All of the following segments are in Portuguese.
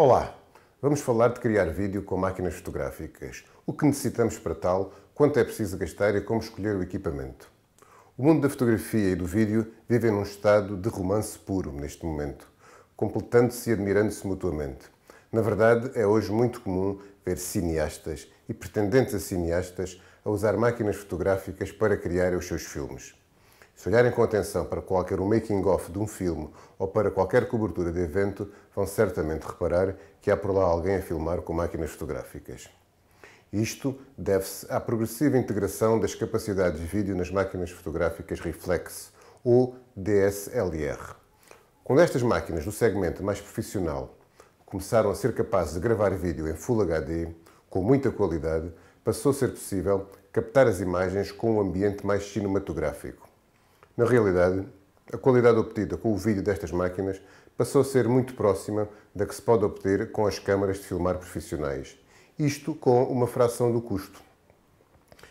Olá, vamos falar de criar vídeo com máquinas fotográficas, o que necessitamos para tal, quanto é preciso gastar e como escolher o equipamento. O mundo da fotografia e do vídeo vive num estado de romance puro neste momento, completando-se e admirando-se mutuamente. Na verdade, é hoje muito comum ver cineastas e pretendentes a cineastas a usar máquinas fotográficas para criar os seus filmes. Se olharem com atenção para qualquer um making-off de um filme ou para qualquer cobertura de evento, vão certamente reparar que há por lá alguém a filmar com máquinas fotográficas. Isto deve-se à progressiva integração das capacidades de vídeo nas máquinas fotográficas reflex, ou DSLR. Quando estas máquinas do segmento mais profissional começaram a ser capazes de gravar vídeo em Full HD, com muita qualidade, passou a ser possível captar as imagens com um ambiente mais cinematográfico. Na realidade, a qualidade obtida com o vídeo destas máquinas passou a ser muito próxima da que se pode obter com as câmaras de filmar profissionais, isto com uma fração do custo.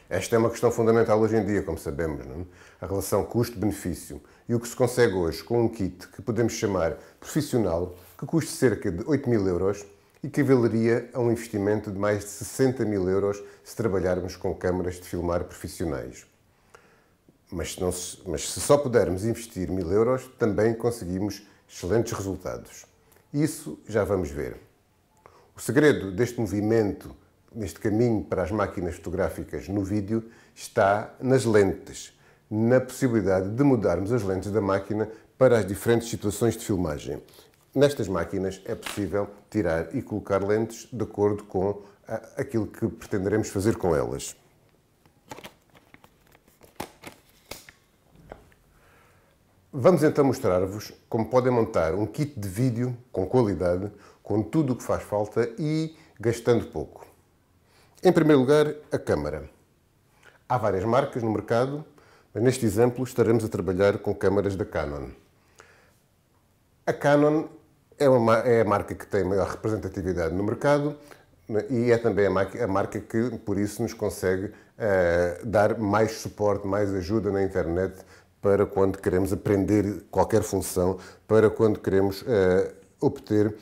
Esta é uma questão fundamental hoje em dia, como sabemos, não? É? a relação custo-benefício e o que se consegue hoje com um kit que podemos chamar profissional, que custa cerca de 8 mil euros e que valeria a um investimento de mais de 60 mil euros se trabalharmos com câmaras de filmar profissionais. Mas se, se, mas se só pudermos investir mil euros, também conseguimos excelentes resultados. Isso já vamos ver. O segredo deste movimento, neste caminho para as máquinas fotográficas no vídeo, está nas lentes, na possibilidade de mudarmos as lentes da máquina para as diferentes situações de filmagem. Nestas máquinas é possível tirar e colocar lentes de acordo com aquilo que pretenderemos fazer com elas. Vamos então mostrar-vos como podem montar um kit de vídeo com qualidade, com tudo o que faz falta e gastando pouco. Em primeiro lugar, a câmara. Há várias marcas no mercado, mas neste exemplo estaremos a trabalhar com câmaras da Canon. A Canon é, uma, é a marca que tem maior representatividade no mercado né, e é também a marca, que, por isso, nos consegue uh, dar mais suporte, mais ajuda na internet para quando queremos aprender qualquer função, para quando queremos uh, obter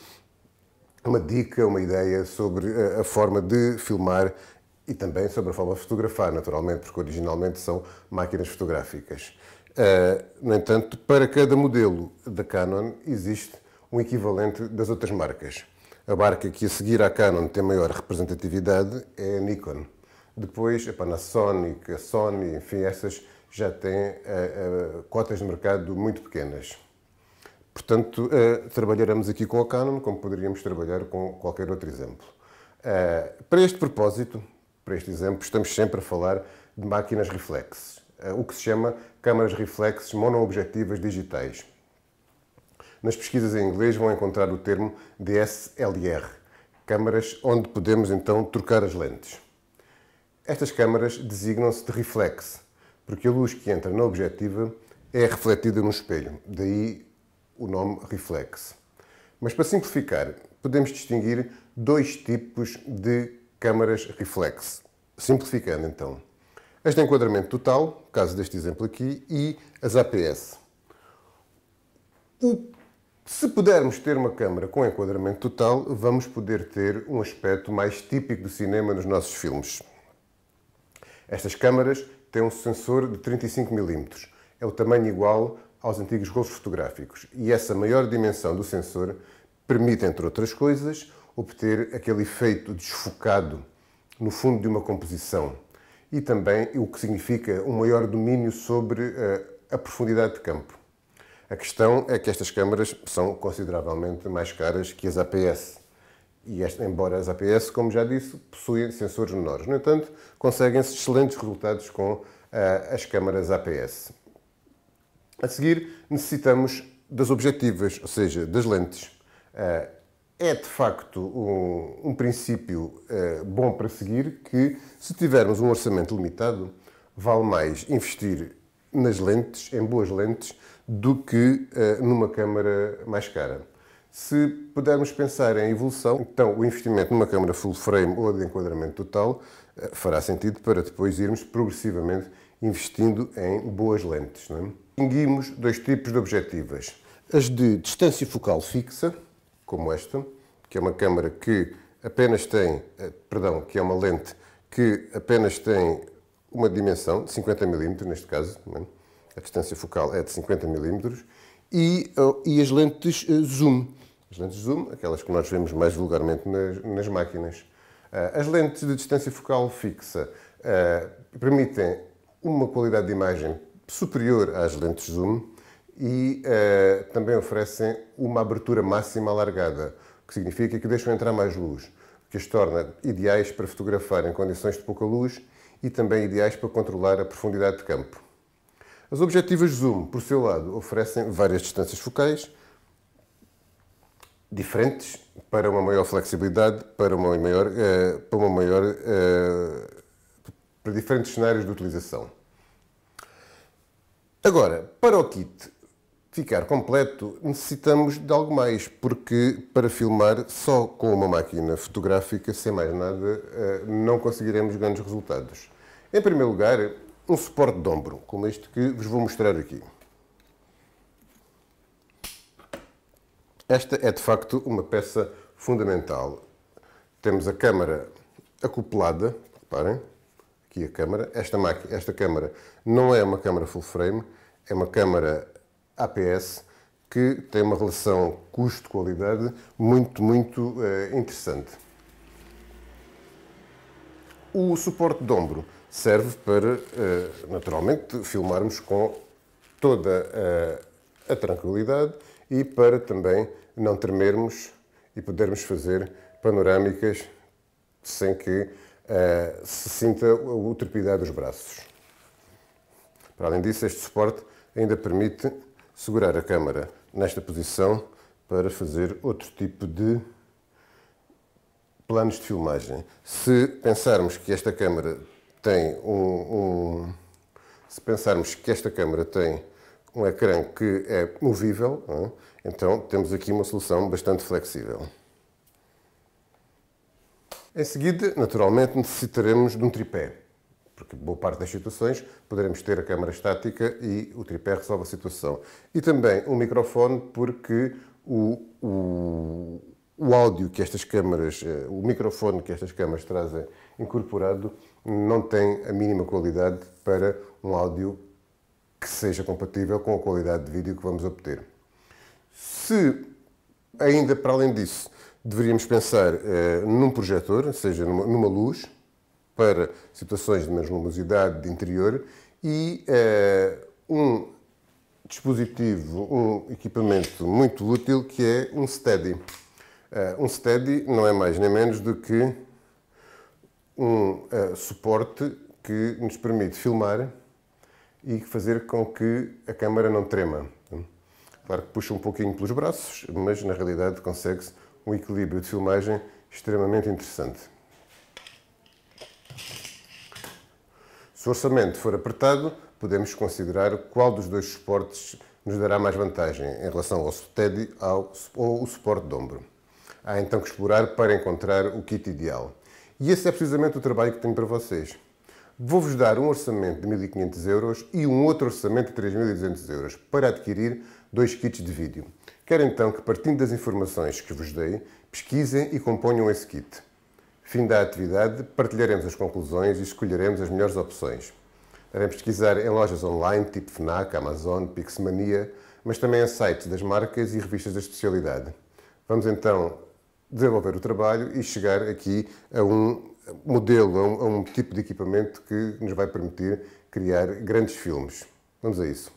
uma dica, uma ideia sobre eh, a forma de filmar e também sobre a forma de fotografar, naturalmente, porque originalmente são máquinas fotográficas. Uh, no entanto, para cada modelo da Canon existe um equivalente das outras marcas. A marca que a seguir à Canon tem maior representatividade é a Nikon. Depois a Panasonic, a Sony, enfim, essas já tem uh, uh, cotas de mercado muito pequenas. Portanto, uh, trabalharemos aqui com a Canon, como poderíamos trabalhar com qualquer outro exemplo. para este propósito, para este exemplo, estamos sempre a falar de máquinas reflexes, o que se chama câmaras reflexes monoobjetivas digitais. Nas pesquisas em inglês vão encontrar o termo DSLR, câmaras onde podemos então trocar as lentes. Estas câmaras designam-se de reflex, porque a luz que entra na objetiva é refletida no espelho, daí o nome reflexo. Mas para simplificar, podemos distinguir dois tipos de câmaras reflex. Simplificando então, as de enquadramento total, caso deste exemplo aqui, e as APS. O, se pudermos ter uma câmara com enquadramento total, vamos poder ter um aspecto mais típico do cinema nos nossos filmes. Estas câmaras tem um sensor de 35 mm. É o tamanho igual aos antigos rolos fotográficos. E essa maior dimensão do sensor permite, entre outras coisas, obter aquele efeito desfocado no fundo de uma composição e também o que significa um maior domínio sobre eh, a profundidade de campo. A questão é que estas câmaras são consideravelmente mais caras que as APS. E embora as APS, como já disse, possuem sensores menores. No entanto, conseguem-se excelentes resultados com uh, as câmaras APS. A seguir, necessitamos das objetivas, ou seja, das lentes. Uh, é de facto um, um princípio uh, bom para seguir que, se tivermos um orçamento limitado, vale mais investir nas lentes, em boas lentes, do que numa câmara mais cara. Se pudermos pensar em evolução, então o investimento numa câmara full frame ou de enquadramento total eh, fará sentido para depois irmos progressivamente investindo em boas lentes. Não é? Distinguimos dois tipos de objetivas. As de distância focal fixa, como esta, que é uma câmara que apenas tem, eh, perdão, que é uma lente que apenas tem uma dimensão de 50 mm, neste caso, é? a distância focal é de 50 mm, e, eh, e as lentes zoom, as lentes zoom, aquelas que nós vemos mais vulgarmente nas, nas máquinas. Uh, as lentes de distância focal fixa uh, permitem uma qualidade de imagem superior às lentes zoom e uh, também oferecem uma abertura máxima alargada, o que significa que deixam entrar mais luz, o que as torna ideais para fotografar em condições de pouca luz e também ideais para controlar a profundidade de campo. As objetivas zoom, por seu lado, oferecem várias distâncias focais, diferentes para uma maior flexibilidade, para uma maior, uh, para uma maior uh, para diferentes cenários de utilização. Agora, para o kit ficar completo, necessitamos de algo mais, porque para filmar só com uma máquina fotográfica, sem mais nada, eh, não conseguiremos grandes resultados. Em primeiro lugar, um suporte de ombro, como este que vos vou mostrar aqui. Esta é de facto uma peça fundamental. Temos a câmara acoplada, reparem, aqui a câmara. Esta, esta câmara não é uma câmara full frame, é uma câmara APS que tem uma relação custo-qualidade muito, muito eh, interessante. O suporte de ombro serve para, eh, naturalmente, filmarmos com toda eh, a tranquilidade e para também não tremermos e podermos fazer panorâmicas sem que uh, se sinta o trepidar dos braços. Para além disso, este suporte ainda permite segurar a câmara nesta posição para fazer outro tipo de planos de filmagem. Se pensarmos que esta câmara tem um, um se pensarmos que esta câmara tem um ecrã que é movível, é? então temos aqui uma solução bastante flexível. Em seguida, naturalmente, necessitaremos de um tripé, porque boa parte das situações poderemos ter a câmara estática e o tripé resolve a situação. E também um microfone, porque o, o, o áudio que estas câmaras, eh, o microfone que estas câmaras trazem incorporado não tem a mínima qualidade para um áudio que seja compatível com a qualidade de vídeo que vamos obter. Se, ainda para além disso, deveríamos pensar eh, num projetor, ou seja, numa, numa, luz, para situações de menos luminosidade, de interior, e eh, um dispositivo, um equipamento muito útil que é um steady. Uh, um steady não é mais nem menos do que um uh, suporte que nos permite filmar e fazer com que a câmara não trema. Claro que puxa um pouquinho pelos braços, mas na realidade consegue-se um equilíbrio de filmagem extremamente interessante. Se o orçamento for apertado, podemos considerar qual dos dois suportes nos dará mais vantagem em relação ao ao ou o suporte de ombro. Há então que explorar para encontrar o kit ideal. E esse é precisamente o trabalho que tenho para vocês. Vou-vos dar um orçamento de 1.500 euros e um outro orçamento de 3.200 euros para adquirir dois kits de vídeo. Quero então que, partindo das informações que vos dei, pesquisem e componham esse kit. Fim da atividade, partilharemos as conclusões e escolheremos as melhores opções. Daremos pesquisar em lojas online, tipo FNAC, Amazon, Pixmania, mas também em sites das marcas e revistas da especialidade. Vamos então desenvolver o trabalho e chegar aqui a um modelo, a é um, a é um tipo de equipamento que nos vai permitir criar grandes filmes. Vamos a isso.